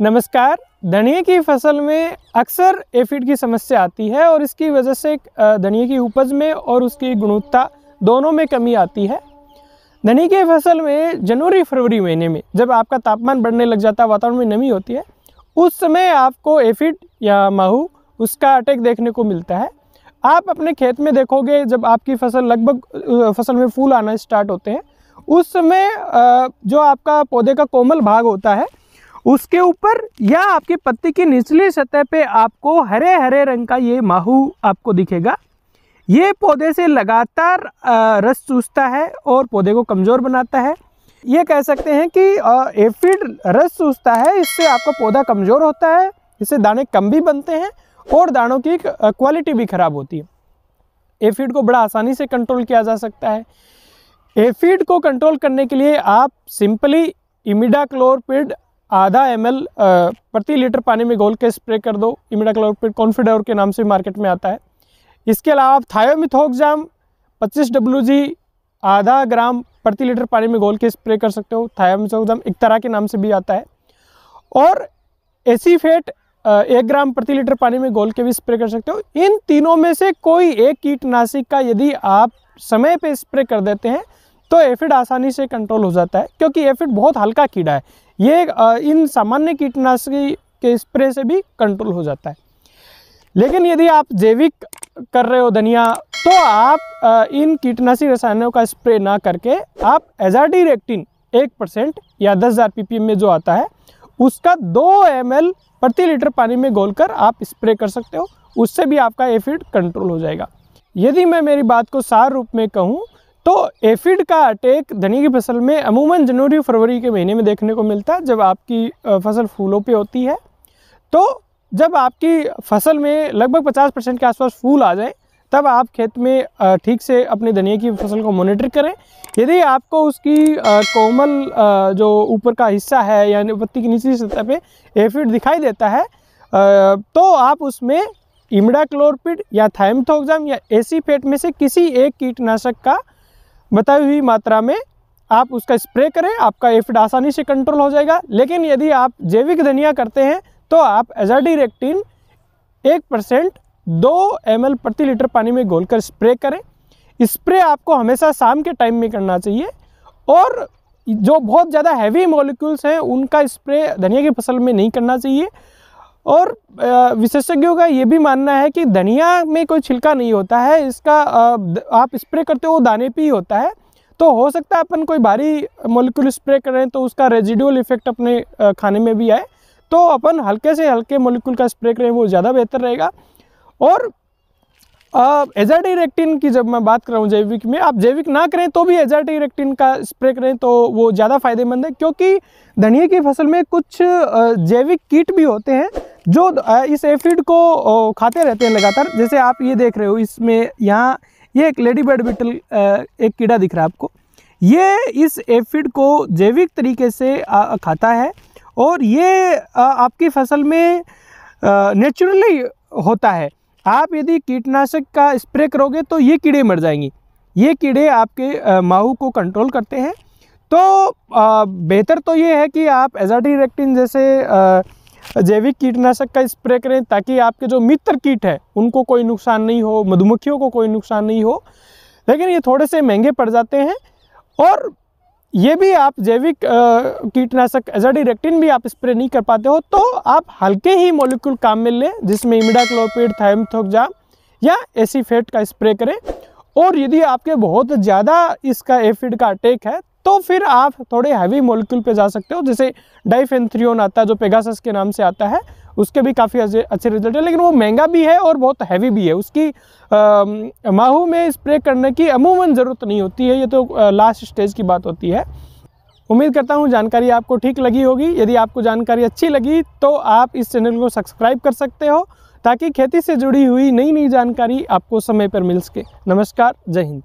नमस्कार धनिए की फसल में अक्सर एफिड की समस्या आती है और इसकी वजह से धनिए की उपज में और उसकी गुणवत्ता दोनों में कमी आती है धनी की फसल में जनवरी फरवरी महीने में जब आपका तापमान बढ़ने लग जाता है वातावरण में नमी होती है उस समय आपको एफिड या माहू उसका अटैक देखने को मिलता है आप अपने खेत में देखोगे जब आपकी फसल लगभग फसल में फूल आना स्टार्ट होते हैं उस समय जो आपका पौधे का कोमल भाग होता है उसके ऊपर या आपके पत्ती की निचली सतह पे आपको हरे हरे रंग का ये माहू आपको दिखेगा ये पौधे से लगातार रस चूसता है और पौधे को कमज़ोर बनाता है ये कह सकते हैं कि एफिड रस चूसता है इससे आपका पौधा कमज़ोर होता है इससे दाने कम भी बनते हैं और दानों की क्वालिटी भी ख़राब होती है एफिड को बड़ा आसानी से कंट्रोल किया जा सकता है एफिड को कंट्रोल करने के लिए आप सिंपली इमिडाक्लोरपिड आधा एम प्रति लीटर पानी में घोल के स्प्रे कर दो इमिडाक्लोरपिड कॉन्फिडोर के नाम से मार्केट में आता है इसके अलावा आप थायोमिथोक्जाम 25 डब्ल्यू आधा ग्राम प्रति लीटर पानी में घोल के स्प्रे कर सकते हो जाम एक तरह के नाम से भी आता है और एसीफेट एक ग्राम प्रति लीटर पानी में घोल के भी स्प्रे कर सकते हो इन तीनों में से कोई एक कीटनाशक का यदि आप समय पर स्प्रे कर देते हैं तो एफिड आसानी से कंट्रोल हो जाता है क्योंकि एफिड बहुत हल्का कीड़ा है ये इन सामान्य कीटनाशक के स्प्रे से भी कंट्रोल हो जाता है लेकिन यदि आप जैविक कर रहे हो धनिया तो आप इन कीटनाशक रसायनों का स्प्रे ना करके आप एजाडी रेक्टिन एक परसेंट या दस हज़ार पी में जो आता है उसका दो एम प्रति लीटर पानी में घोलकर आप स्प्रे कर सकते हो उससे भी आपका एफिड कंट्रोल हो जाएगा यदि मैं मेरी बात को सार रूप में कहूँ तो एफिड का अटैक धनिया की फसल में अमूमन जनवरी फरवरी के महीने में देखने को मिलता है जब आपकी फसल फूलों पे होती है तो जब आपकी फसल में लगभग 50 परसेंट के आसपास फूल आ जाए तब आप खेत में ठीक से अपने धनिया की फसल को मॉनिटर करें यदि आपको उसकी कोमल जो ऊपर का हिस्सा है यानी पत्ती की निचली सतह पे एफिड दिखाई देता है तो आप उसमें इमडा क्लोरपिड या थाइमथोक्जाम या एसी फेट में से किसी एक कीटनाशक का बताई हुई मात्रा में आप उसका स्प्रे करें आपका एफिड आसानी से कंट्रोल हो जाएगा लेकिन यदि आप जैविक धनिया करते हैं तो आप एजाडी रेक्टिन एक परसेंट दो एम प्रति लीटर पानी में घोलकर स्प्रे करें स्प्रे आपको हमेशा शाम के टाइम में करना चाहिए और जो बहुत ज़्यादा हैवी मॉलिक्यूल्स हैं उनका स्प्रे धनिया की फसल में नहीं करना चाहिए और विशेषज्ञों का ये भी मानना है कि धनिया में कोई छिलका नहीं होता है इसका आप स्प्रे करते हो दाने पे ही होता है तो हो सकता है अपन कोई भारी मोलिकुल स्प्रे करें तो उसका रेजिडुअल इफेक्ट अपने खाने में भी आए तो अपन हल्के से हल्के मोलिकुल का स्प्रे करें वो ज़्यादा बेहतर रहेगा और एजाडीरेक्टिन की जब मैं बात कर रहा हूँ जैविक में आप जैविक ना करें तो भी एजाडीरेक्टिन का स्प्रे करें तो वो ज़्यादा फायदेमंद है क्योंकि धनिया की फसल में कुछ जैविक कीट भी होते हैं जो इस एफिड को खाते रहते हैं लगातार जैसे आप ये देख रहे हो इसमें यहाँ ये एक लेडी बर्ड बिटल एक कीड़ा दिख रहा है आपको ये इस एफिड को जैविक तरीके से खाता है और ये आपकी फसल में नेचुरली होता है आप यदि कीटनाशक का स्प्रे करोगे तो ये कीड़े मर जाएंगी ये कीड़े आपके माहू को कंट्रोल करते हैं तो बेहतर तो ये है कि आप एजाडी रेक्टिन जैसे जैविक कीटनाशक का स्प्रे करें ताकि आपके जो मित्र कीट है उनको कोई नुकसान नहीं हो मधुमक्खियों को कोई नुकसान नहीं हो लेकिन ये थोड़े से महंगे पड़ जाते हैं और ये भी आप जैविक कीटनाशक एजाडीरेक्टिन भी आप स्प्रे नहीं कर पाते हो तो आप हल्के ही मोलिक्यूल काम में लें जिसमें इमिडाक्लोपिड थायमथोकजाम या एसीफेट का स्प्रे करें और यदि आपके बहुत ज़्यादा इसका एफिड का अटैक है तो फिर आप थोड़े हैवी मोलिक्यूल पे जा सकते हो जैसे डाइफेंथ्रियोन आता है जो पेगासस के नाम से आता है उसके भी काफ़ी अच्छे रिजल्ट है लेकिन वो महंगा भी है और बहुत हैवी भी है उसकी माहू में स्प्रे करने की अमूमन ज़रूरत नहीं होती है ये तो लास्ट स्टेज की बात होती है उम्मीद करता हूँ जानकारी आपको ठीक लगी होगी यदि आपको जानकारी अच्छी लगी तो आप इस चैनल को सब्सक्राइब कर सकते हो ताकि खेती से जुड़ी हुई नई नई जानकारी आपको समय पर मिल सके नमस्कार जय हिंद